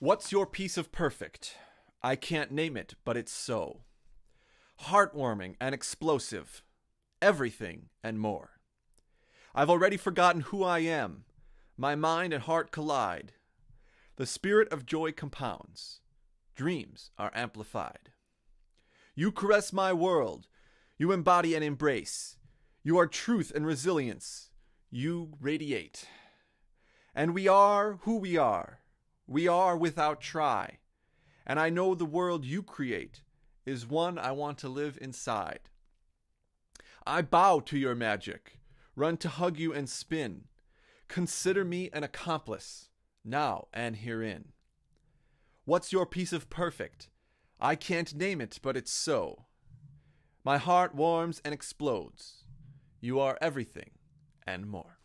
What's your piece of perfect? I can't name it, but it's so. Heartwarming and explosive. Everything and more. I've already forgotten who I am. My mind and heart collide. The spirit of joy compounds. Dreams are amplified. You caress my world. You embody and embrace. You are truth and resilience. You radiate. And we are who we are we are without try. And I know the world you create is one I want to live inside. I bow to your magic, run to hug you and spin. Consider me an accomplice, now and herein. What's your piece of perfect? I can't name it, but it's so. My heart warms and explodes. You are everything and more.